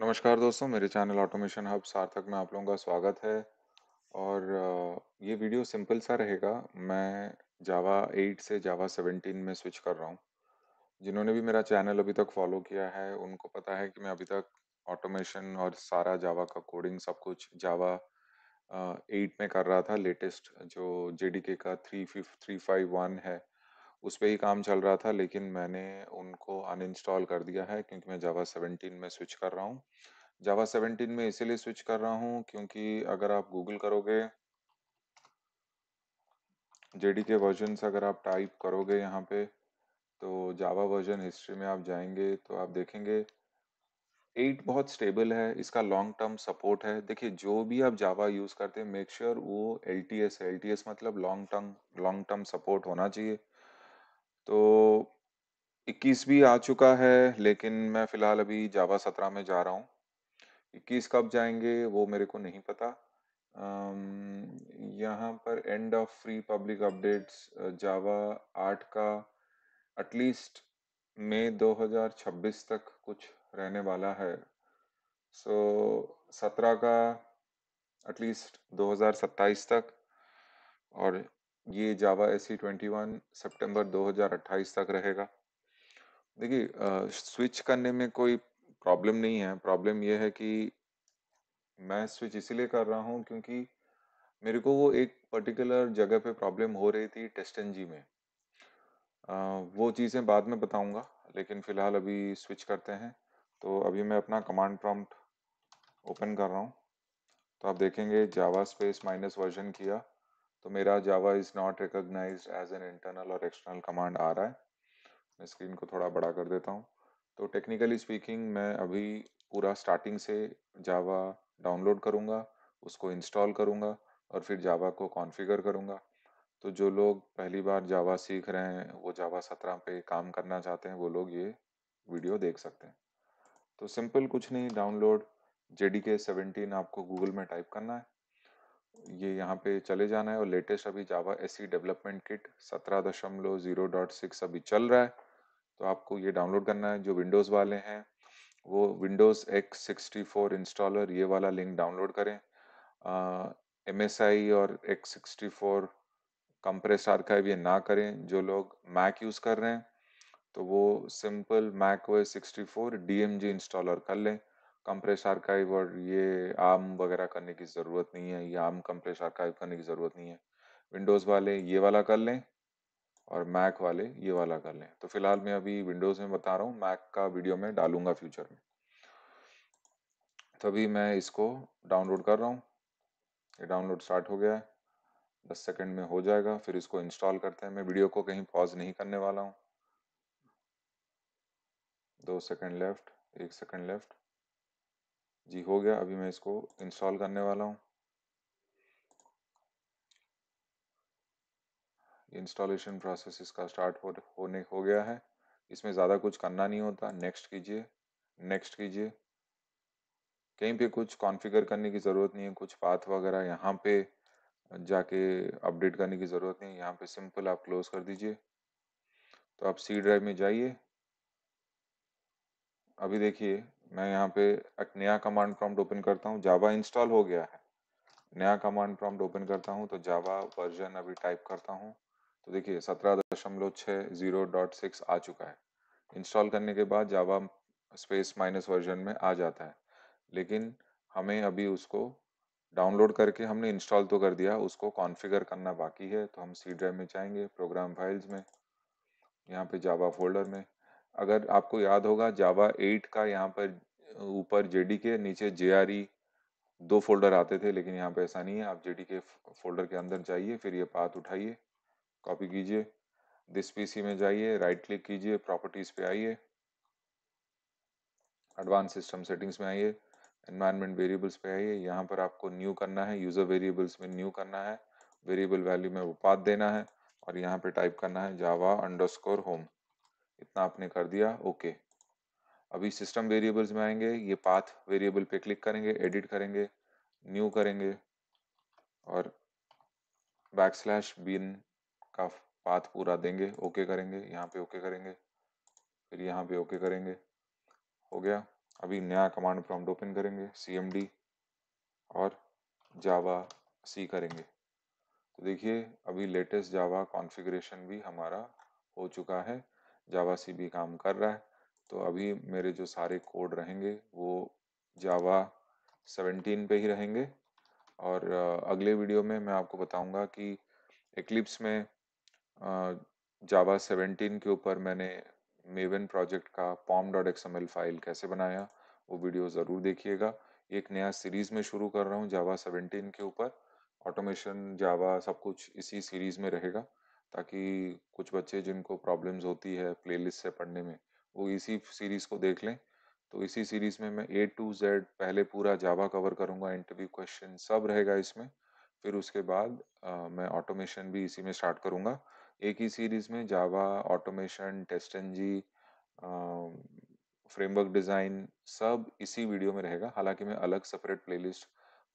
नमस्कार दोस्तों मेरे चैनल ऑटोमेशन हब सार्थक में आप लोगों का स्वागत है और ये वीडियो सिंपल सा रहेगा मैं जावा 8 से जावा 17 में स्विच कर रहा हूँ जिन्होंने भी मेरा चैनल अभी तक फॉलो किया है उनको पता है कि मैं अभी तक ऑटोमेशन और सारा जावा का कोडिंग सब कुछ जावा एट में कर रहा था लेटेस्ट जो जे का थ्री फिफ थ्री फाइव वन है उस पर ही काम चल रहा था लेकिन मैंने उनको अनइंस्टॉल कर दिया है क्योंकि मैं जावा 17 में स्विच कर रहा हूँ जावा 17 में इसीलिए स्विच कर रहा हूँ क्योंकि अगर आप गूगल करोगे जेडी के वर्जन अगर आप टाइप करोगे यहाँ पे तो जावा वर्जन हिस्ट्री में आप जाएंगे तो आप देखेंगे एट बहुत स्टेबल है इसका लॉन्ग टर्म सपोर्ट है देखिए जो भी आप जावा यूज़ करते हैं मेक श्योर sure वो L T S L T S मतलब long term long term support होना चाहिए तो 21 भी आ चुका है लेकिन मैं फिलहाल अभी जावा सत्रह में जा रहा हूँ 21 कब जाएंगे वो मेरे को नहीं पता यहाँ पर end of free public updates Java आर्ट का एटलीस्ट मई 2026 तक कुछ रहने वाला है सो so, 17 का एटलीस्ट 2027 तक और ये Java S E twenty one September दो तक रहेगा देखिए स्विच करने में कोई प्रॉब्लम नहीं है प्रॉब्लम ये है कि मैं स्विच इसीलिए कर रहा हूँ क्योंकि मेरे को वो एक पर्टिकुलर जगह पे प्रॉब्लम हो रही थी टेस्ट एन जी में आ, वो चीज़ें बाद में बताऊंगा लेकिन फ़िलहाल अभी स्विच करते हैं तो अभी मैं अपना कमांड प्रॉम्प्ट ओपन कर रहा हूँ तो आप देखेंगे जावा स्पेस माइनस वर्जन किया तो मेरा Java is not recognize as an internal और एक्सटर्नल कमांड आ रहा है मैं स्क्रीन को थोड़ा बड़ा कर देता हूँ तो टेक्निकली स्पीकिंग मैं अभी पूरा स्टार्टिंग से जावा डाउनलोड करूँगा उसको इंस्टॉल करूँगा और फिर जावा को कॉन्फ़िगर करूँगा तो जो लोग पहली बार जावा सीख रहे हैं वो जावा सत्रह पे काम करना चाहते हैं वो लोग ये वीडियो देख सकते हैं तो सिंपल कुछ नहीं download J D K seventeen आपको गूगल में टाइप करना है ये यहाँ पे चले जाना है और लेटेस्ट अभी जावा एस डेवलपमेंट किट सत्रह दशमलव जीरो डॉट सिक्स अभी चल रहा है तो आपको ये डाउनलोड करना है जो विंडोज़ वाले हैं वो Windows x sixty four installer ये वाला लिंक डाउनलोड करें एम एस आई और x sixty four compress archive ये ना करें जो लोग मैक यूज़ कर रहे हैं तो वो simple Mac O sixty four D installer कर लें कंप्रेस आर्काइव और ये आम वगैरह करने की ज़रूरत नहीं है ये आम कंप्रेस आर्काइव करने की ज़रूरत नहीं है विंडोज़ वाले ये वाला कर लें और मैक वाले ये वाला कर लें तो फिलहाल मैं अभी विंडोज़ में बता रहा हूँ मैक का वीडियो में डालूंगा फ्यूचर में तो अभी मैं इसको डाउनलोड कर रहा हूँ ये डाउनलोड स्टार्ट हो गया है दस सेकेंड में हो जाएगा फिर इसको इंस्टॉल करते हैं मैं वीडियो को कहीं पॉज नहीं करने वाला हूँ दो सेकेंड लेफ्ट एक सेकेंड लेफ्ट जी हो गया अभी मैं इसको इंस्टॉल करने वाला हूँ इंस्टॉलेशन प्रोसेस इसका स्टार्ट हो होने हो गया है इसमें ज़्यादा कुछ करना नहीं होता नेक्स्ट कीजिए नेक्स्ट कीजिए कहीं पे कुछ कॉन्फ़िगर करने की ज़रूरत नहीं है कुछ पाथ वगैरह यहाँ पे जाके अपडेट करने की ज़रूरत नहीं है यहाँ पे सिंपल आप क्लोज कर दीजिए तो आप सी ड्राइव में जाइए अभी देखिए मैं यहाँ पे एक नया कमांड प्रॉम्प्ट ओपन करता हूँ जावा इंस्टॉल हो गया है नया कमांड प्रॉम्प्ट ओपन करता हूँ तो जावा वर्जन अभी टाइप करता हूँ तो देखिए सत्रह दशमलव छः जीरो डॉट सिक्स आ चुका है इंस्टॉल करने के बाद जावा स्पेस माइनस वर्जन में आ जाता है लेकिन हमें अभी उसको डाउनलोड करके हमने इंस्टॉल तो कर दिया उसको कॉन्फ़िगर करना बाकी है तो हम सी ड्राइव में जाएंगे प्रोग्राम फाइल्स में यहाँ पे जावा फोल्डर में अगर आपको याद होगा जावा 8 का यहाँ पर ऊपर जेडी के नीचे जे दो फोल्डर आते थे लेकिन यहाँ पे ऐसा नहीं है आप जेडी के फोल्डर के अंदर जाइए फिर ये पाथ उठाइए कॉपी कीजिए दिस पीसी में जाइए राइट क्लिक कीजिए प्रॉपर्टीज पे आइए एडवांस सिस्टम सेटिंग्स में आइए एनवायरमेंट वेरिएबल्स पे आइए यहाँ पर आपको न्यू करना है यूजर वेरिएबल्स में न्यू करना है वेरिएबल वैल्यू में वो पाथ देना है और यहाँ पे टाइप करना है जावा अंडरस्कोर होम इतना आपने कर दिया ओके अभी सिस्टम वेरिएबल्स में आएंगे ये पाथ वेरिएबल पे क्लिक करेंगे एडिट करेंगे न्यू करेंगे और बैक स्लैश बिन का पाथ पूरा देंगे ओके करेंगे यहाँ पे ओके करेंगे फिर यहाँ पे ओके करेंगे हो गया अभी नया कमांड प्रॉम्प्ट ओपन करेंगे cmd और जावा सी करेंगे तो देखिए अभी लेटेस्ट जावा कॉन्फ़िगरेशन भी हमारा हो चुका है जावा सी भी काम कर रहा है तो अभी मेरे जो सारे कोड रहेंगे वो जावा 17 पे ही रहेंगे और अगले वीडियो में मैं आपको बताऊंगा कि एक्लिप्स में जावा 17 के ऊपर मैंने मेवन प्रोजेक्ट का पॉम डॉट एक्सएमएल फाइल कैसे बनाया वो वीडियो ज़रूर देखिएगा एक नया सीरीज़ में शुरू कर रहा हूँ जावा 17 के ऊपर ऑटोमेशन जावा सब कुछ इसी सीरीज़ में रहेगा ताकि कुछ बच्चे जिनको प्रॉब्लम्स होती है प्लेलिस्ट से पढ़ने में वो इसी सीरीज को देख लें तो इसी सीरीज में मैं ए टू जेड पहले पूरा जावा कवर करूंगा इंटरव्यू क्वेश्चन सब रहेगा इसमें फिर उसके बाद आ, मैं ऑटोमेशन भी इसी में स्टार्ट करूंगा एक ही सीरीज में Java automation test N G framework design सब इसी वीडियो में रहेगा हालांकि मैं अलग सेपरेट प्लेलिस्ट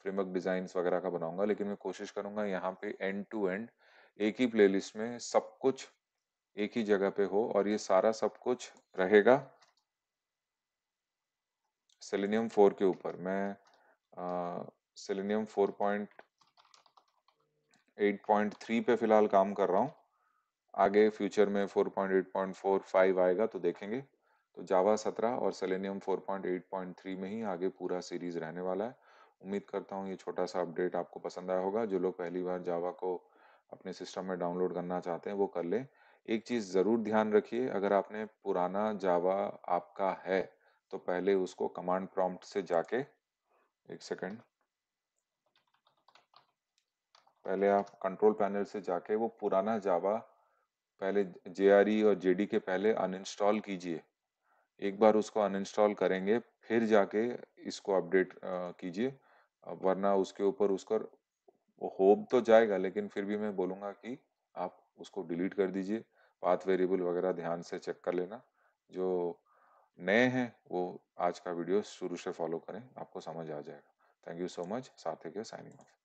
फ्रेमवर्क डिजाइन वगैरह का बनाऊंगा लेकिन मैं कोशिश करूंगा यहाँ पे एंड टू एंड एक ही प्लेलिस्ट में सब कुछ एक ही जगह पे हो और ये सारा सब कुछ रहेगा सेलेनियम फोर के ऊपर मैं Selenium four point eight point three पे फिलहाल काम कर रहा हूँ आगे फ्यूचर में four point eight point four five आएगा तो देखेंगे तो जावा सत्रह और Selenium four point eight point three में ही आगे पूरा सीरीज रहने वाला है उम्मीद करता हूँ ये छोटा सा अपडेट आपको पसंद आया होगा जो लोग पहली बार जावा को अपने सिस्टम में डाउनलोड करना चाहते हैं वो कर लें एक चीज़ ज़रूर ध्यान रखिए अगर आपने पुराना जावा आपका है तो पहले उसको कमांड प्रॉम्प्ट से जाके एक सेकंड पहले आप कंट्रोल पैनल से जाके वो पुराना जावा पहले जे e और जे के पहले अनइंस्टॉल कीजिए एक बार उसको अनइंस्टॉल करेंगे फिर जाके इसको अपडेट कीजिए वरना उसके ऊपर उसका वो होम तो जाएगा लेकिन फिर भी मैं बोलूँगा कि आप उसको डिलीट कर दीजिए पाथ वेरिएबल वगैरह ध्यान से चेक कर लेना जो नए हैं वो आज का वीडियो शुरू से फॉलो करें आपको समझ आ जाएगा थैंक यू सो मच साथ के साइनिंग ऑफ